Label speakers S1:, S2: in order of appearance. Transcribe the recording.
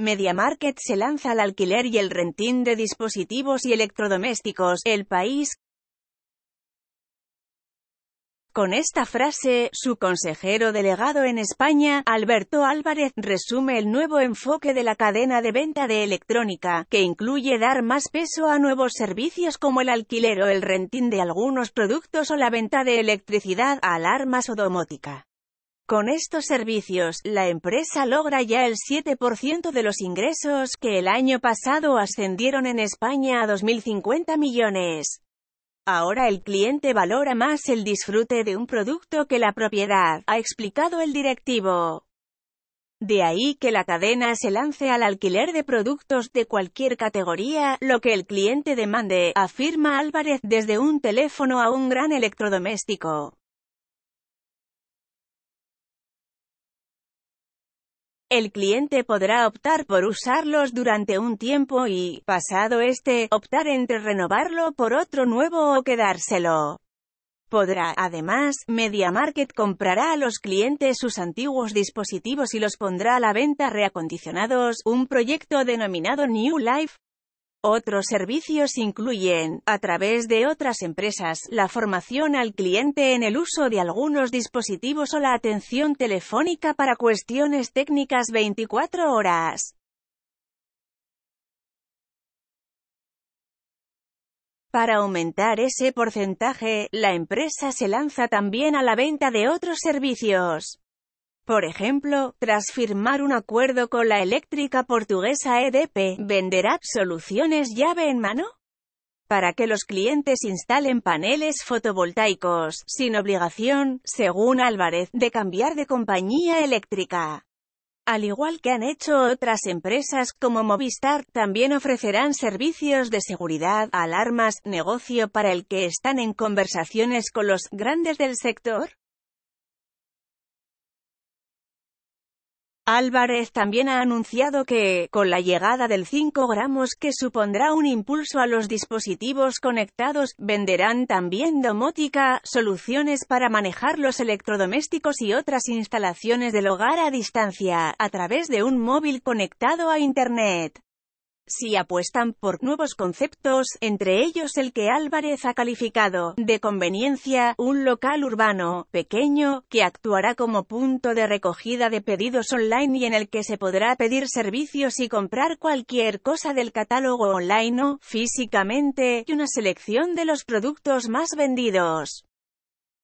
S1: MediaMarket se lanza al alquiler y el rentín de dispositivos y electrodomésticos. El país, con esta frase, su consejero delegado en España, Alberto Álvarez, resume el nuevo enfoque de la cadena de venta de electrónica, que incluye dar más peso a nuevos servicios como el alquiler o el rentín de algunos productos o la venta de electricidad, alarmas o domótica. Con estos servicios, la empresa logra ya el 7% de los ingresos, que el año pasado ascendieron en España a 2.050 millones. Ahora el cliente valora más el disfrute de un producto que la propiedad, ha explicado el directivo. De ahí que la cadena se lance al alquiler de productos de cualquier categoría, lo que el cliente demande, afirma
S2: Álvarez, desde un teléfono a un gran electrodoméstico. El cliente podrá optar por usarlos durante un tiempo y, pasado este, optar entre renovarlo por
S1: otro nuevo o quedárselo. Podrá, además, MediaMarket comprará a los clientes sus antiguos dispositivos y los pondrá a la venta reacondicionados, un proyecto denominado New Life, otros servicios incluyen, a través de otras empresas, la formación al cliente en el uso de algunos dispositivos
S2: o la atención telefónica para cuestiones técnicas 24 horas. Para aumentar ese porcentaje, la empresa se lanza también a la venta de otros
S1: servicios. Por ejemplo, tras firmar un acuerdo con la eléctrica portuguesa EDP, venderá soluciones llave en mano para que los clientes instalen paneles fotovoltaicos, sin obligación, según Álvarez, de cambiar de compañía eléctrica. Al igual que han hecho otras empresas como Movistar, también ofrecerán servicios de seguridad, alarmas,
S2: negocio para el que están en conversaciones con los grandes del sector. Álvarez también ha anunciado que,
S1: con la llegada del 5 gramos que supondrá un impulso a los dispositivos conectados, venderán también domótica, soluciones para manejar los electrodomésticos y otras instalaciones del hogar a distancia, a través de un móvil conectado a Internet si apuestan por nuevos conceptos, entre ellos el que Álvarez ha calificado de conveniencia, un local urbano, pequeño, que actuará como punto de recogida de pedidos online y en el que se podrá pedir servicios y comprar cualquier cosa del catálogo online o físicamente, y una selección de los productos más vendidos.